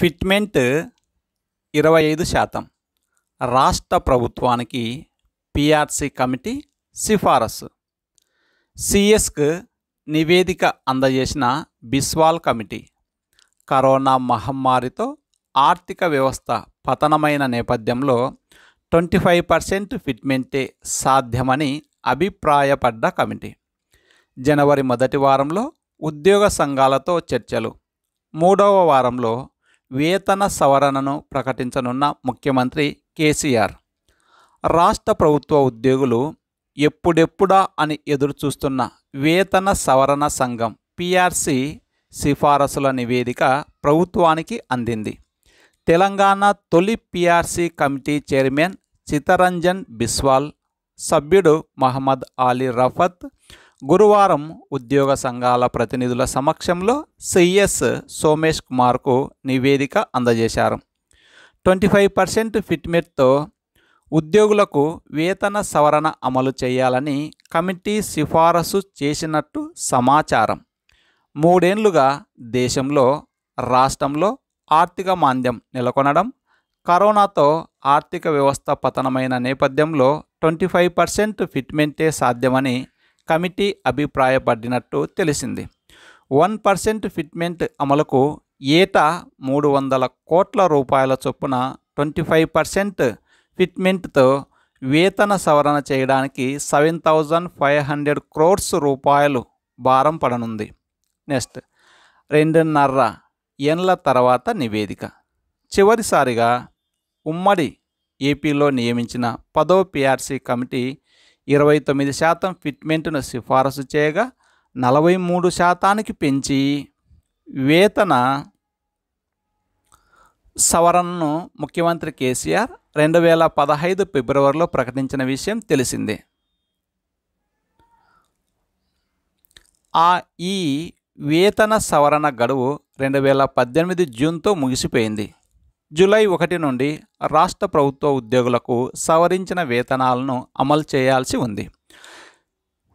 fitment ఇరవై ఐదు శాతం రాష్ట్ర ప్రభుత్వానికి పిఆర్సి కమిటీ సిఫారసు సిఎస్కు నివేదిక అందజేసిన బిస్వాల్ కమిటీ కరోనా మహమ్మారితో ఆర్థిక వ్యవస్థ పతనమైన నేపథ్యంలో ట్వంటీ ఫైవ్ పర్సెంట్ ఫిట్మెంటే సాధ్యమని అభిప్రాయపడ్డ కమిటీ జనవరి మొదటి వారంలో ఉద్యోగ సంఘాలతో చర్చలు మూడవ వారంలో వేతన సవరణను ప్రకటించనున్న ముఖ్యమంత్రి కేసీఆర్ రాష్ట్ర ప్రభుత్వ ఉద్యోగులు ఎప్పుడెప్పుడా అని ఎదురుచూస్తున్న వేతన సవరణ సంఘం పిఆర్సి సిఫారసుల నివేదిక ప్రభుత్వానికి అందింది తెలంగాణ తొలి PRC committee chairman Chitharanjan Biswal సభ్యుడు మహమ్మద్ అలీ రఫత్ గురువారం ఉద్యోగ సంఘాల ప్రతినిధుల సమక్షంలో సిఎస్ సోమేష్ కుమార్కు నివేదిక అందజేశారు ట్వంటీ ఫైవ్ పర్సెంట్ ఫిట్మెంట్తో ఉద్యోగులకు వేతన సవరణ అమలు చేయాలని కమిటీ సిఫారసు చేసినట్టు సమాచారం మూడేళ్లుగా దేశంలో రాష్ట్రంలో ఆర్థిక మాంద్యం నెలకొనడం కరోనాతో ఆర్థిక వ్యవస్థ పతనమైన నేపథ్యంలో ట్వంటీ ఫైవ్ పర్సెంట్ ఫిట్మెంటే సాధ్యమని కమిటీ అభిప్రాయపడినట్టు తెలిసింది వన్ పర్సెంట్ ఫిట్మెంట్ అమలుకు ఏటా మూడు వందల కోట్ల రూపాయల చొప్పున ట్వంటీ ఫైవ్ పర్సెంట్ ఫిట్మెంట్తో వేతన సవరణ చేయడానికి seven thousand five hundred crores రూపాయలు భారం పడనుంది నెక్స్ట్ రెండున్నర ఏళ్ళ తర్వాత నివేదిక చివరిసారిగా ఉమ్మడి ఏపీలో నియమించిన పదో పిఆర్సీ కమిటీ ఇరవై తొమ్మిది శాతం ఫిట్మెంట్ను సిఫారసు చేయగా నలభై మూడు శాతానికి పెంచి వేతన సవరణను ముఖ్యమంత్రి కేసీఆర్ రెండు వేల పదహైదు ఫిబ్రవరిలో ప్రకటించిన విషయం తెలిసిందే ఆ ఈ వేతన సవరణ గడువు రెండు వేల పద్దెనిమిది జూన్తో ముగిసిపోయింది జూలై ఒకటి నుండి రాష్ట్ర ప్రభుత్వ ఉద్యోగులకు సవరించిన వేతనాలను అమలు చేయాల్సి ఉంది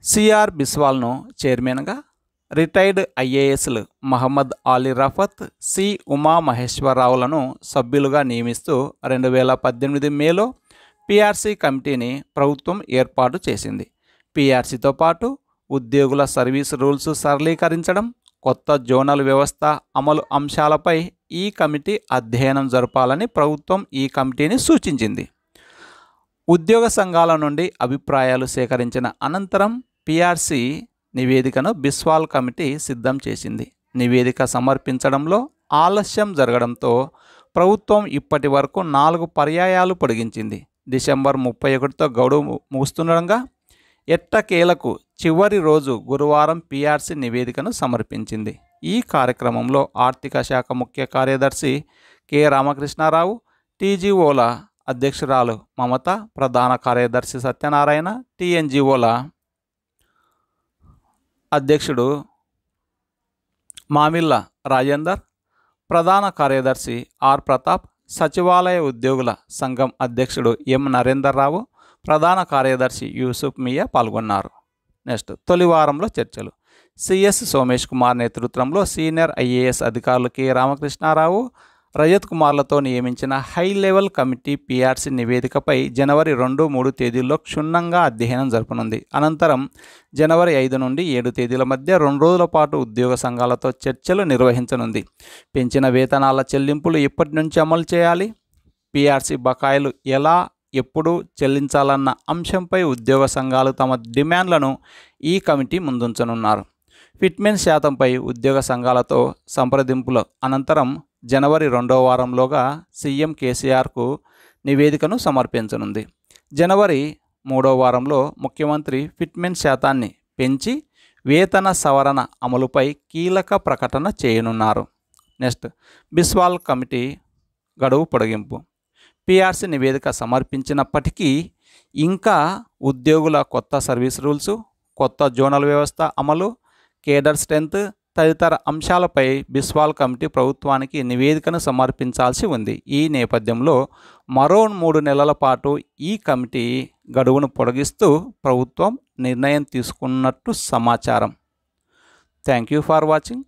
సిఆర్ బిస్వాల్ను చైర్మన్గా రిటైర్డ్ ఐఏఎస్లు మహమ్మద్ అలీ రఫత్ సి ఉమా మహేశ్వరరావులను సభ్యులుగా నియమిస్తూ రెండు వేల పద్దెనిమిది మేలో పిఆర్సి కమిటీని ప్రభుత్వం ఏర్పాటు చేసింది పిఆర్సీతో పాటు ఉద్యోగుల సర్వీస్ రూల్స్ సరళీకరించడం కొత్త జోనల్ వ్యవస్థ అమలు అంశాలపై ఈ కమిటీ అధ్యయనం జరపాలని ప్రభుత్వం ఈ కమిటీని సూచించింది ఉద్యోగ సంఘాల నుండి అభిప్రాయాలు సేకరించిన అనంతరం పిఆర్సి నివేదికను బిస్వాల్ కమిటీ సిద్ధం చేసింది నివేదిక సమర్పించడంలో ఆలస్యం జరగడంతో ప్రభుత్వం ఇప్పటి వరకు నాలుగు పర్యాయాలు పొడిగించింది డిసెంబర్ ముప్పై ఒకటితో గడువు ముగుస్తుండగా ఎట్టకేలకు చివరి రోజు గురువారం పీఆర్సీ నివేదికను సమర్పించింది ఈ కార్యక్రమంలో ఆర్థిక శాఖ ముఖ్య కార్యదర్శి కె రామకృష్ణారావు టీజీఓల అధ్యక్షురాలు మమత ప్రధాన కార్యదర్శి సత్యనారాయణ టీఎన్జిఓల అధ్యక్షుడు మామిళ్ళ రాజేందర్ ప్రధాన కార్యదర్శి ఆర్ ప్రతాప్ సచివాలయ ఉద్యోగుల సంఘం అధ్యక్షుడు ఎం నరేందర్ రావు ప్రధాన కార్యదర్శి యూసుఫ్ మియా పాల్గొన్నారు నెక్స్ట్ తొలి వారంలో చర్చలు సిఎస్ సోమేష్ కుమార్ నేతృత్వంలో సీనియర్ ఐఏఎస్ అధికారులు కె రామకృష్ణారావు రజత్ కుమార్లతో నియమించిన హై లెవెల్ కమిటీ పిఆర్సి నివేదికపై జనవరి రెండు మూడు తేదీల్లో క్షుణ్ణంగా అధ్యయనం జరపనుంది అనంతరం జనవరి ఐదు నుండి ఏడు తేదీల మధ్య రెండు రోజుల పాటు ఉద్యోగ సంఘాలతో చర్చలు నిర్వహించనుంది పెంచిన వేతనాల చెల్లింపులు ఇప్పటి నుంచి అమలు చేయాలి పిఆర్సి బకాయిలు ఎలా ఎప్పుడు చెల్లించాలన్న అంశంపై ఉద్యోగ సంఘాలు తమ డిమాండ్లను ఈ కమిటీ ముందుంచనున్నారు ఫిట్మెన్ శాతంపై ఉద్యోగ సంఘాలతో సంప్రదింపుల అనంతరం జనవరి రెండవ వారంలోగా సీఎం కేసీఆర్కు నివేదికను సమర్పించనుంది జనవరి మూడో వారంలో ముఖ్యమంత్రి ఫిట్మెన్ శాతాన్ని పెంచి వేతన సవరణ అమలుపై కీలక ప్రకటన చేయనున్నారు నెక్స్ట్ బిస్వాల్ కమిటీ గడువు పొడిగింపు పిఆర్సీ నివేదిక సమర్పించినప్పటికీ ఇంకా ఉద్యోగుల కొత్త సర్వీస్ రూల్స్ కొత్త జోనల్ వ్యవస్థ అమలు కేడర్ స్ట్రెంత్ తదితర అంశాలపై బిస్వాల్ కమిటీ ప్రభుత్వానికి నివేదికను సమర్పించాల్సి ఉంది ఈ నేపథ్యంలో మరో మూడు నెలల పాటు ఈ కమిటీ గడువును పొడిగిస్తూ ప్రభుత్వం నిర్ణయం తీసుకున్నట్టు సమాచారం థ్యాంక్ యూ ఫర్ వాచింగ్